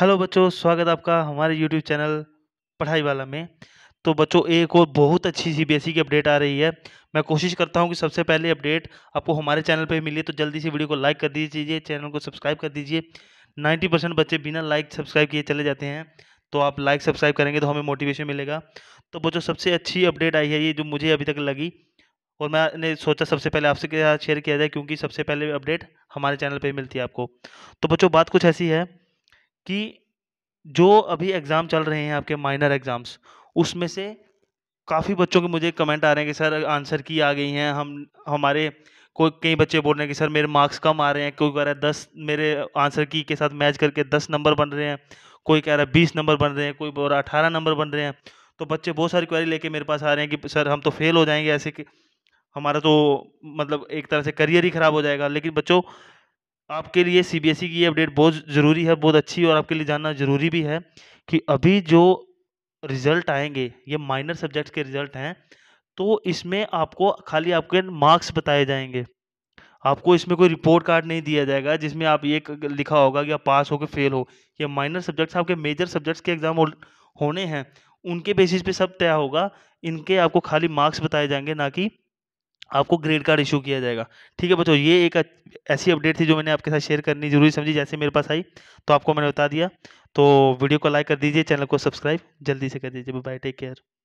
hello बच्चों स्वागत आपका हमारे यूट्यूब चैनल पढ़ाई वाला में तो बच्चों एक और बहुत अच्छी सी बेसिक अपडेट आ रही है मैं कोशिश करता हूं कि सबसे पहले अपडेट आपको हमारे चैनल पे मिले तो जल्दी से वीडियो को लाइक कर दीजिए चैनल को सब्सक्राइब कर दीजिए 90 परसेंट बच्चे बिना लाइक सब्सक्राइब किए चले जाते हैं तो आप लाइक सब्सक्राइब करेंगे तो हमें मोटिवेशन मिलेगा तो बच्चों सबसे अच्छी अपडेट आई है ये जो मुझे अभी तक लगी और मैंने सोचा सबसे पहले आपसे शेयर किया जाए क्योंकि सबसे पहले अपडेट हमारे चैनल पर मिलती है आपको तो बच्चों बात कुछ ऐसी है कि जो अभी एग्ज़ाम चल रहे हैं आपके माइनर एग्ज़ाम्स उसमें से काफ़ी बच्चों के मुझे कमेंट आ रहे हैं कि सर आंसर की आ गई हैं हम हमारे कोई कई बच्चे बोल रहे हैं कि सर मेरे मार्क्स कम आ रहे हैं कोई कह रहा है दस मेरे आंसर की के साथ मैच करके दस नंबर बन रहे हैं कोई कह रहा है बीस नंबर बन रहे हैं कोई बोल रहा है अठारह नंबर बन रहे हैं तो बच्चे बहुत सारी क्वेरी लेके मेरे पास आ रहे हैं कि सर हम तो फेल हो जाएंगे ऐसे कि हमारा तो मतलब एक तरह से करियर ही ख़राब हो जाएगा लेकिन बच्चों आपके लिए सीबीएसई e की अपडेट बहुत ज़रूरी है बहुत अच्छी और आपके लिए जानना ज़रूरी भी है कि अभी जो रिज़ल्ट आएंगे ये माइनर सब्जेक्ट्स के रिज़ल्ट हैं तो इसमें आपको खाली आपके मार्क्स बताए जाएंगे आपको इसमें कोई रिपोर्ट कार्ड नहीं दिया जाएगा जिसमें आप ये लिखा होगा कि आप पास हो के फेल हो ये माइनर सब्जेक्ट्स आपके मेजर सब्जेक्ट्स के एग्ज़ाम होने हैं उनके बेसिस पे सब तय होगा इनके आपको खाली मार्क्स बताए जाएंगे ना कि आपको ग्रेड कार्ड इशू किया जाएगा ठीक है बच्चों ये एक ऐसी अपडेट थी जो मैंने आपके साथ शेयर करनी जरूरी समझी जैसे मेरे पास आई तो आपको मैंने बता दिया तो वीडियो को लाइक कर दीजिए चैनल को सब्सक्राइब जल्दी से कर दीजिए बाय टेक केयर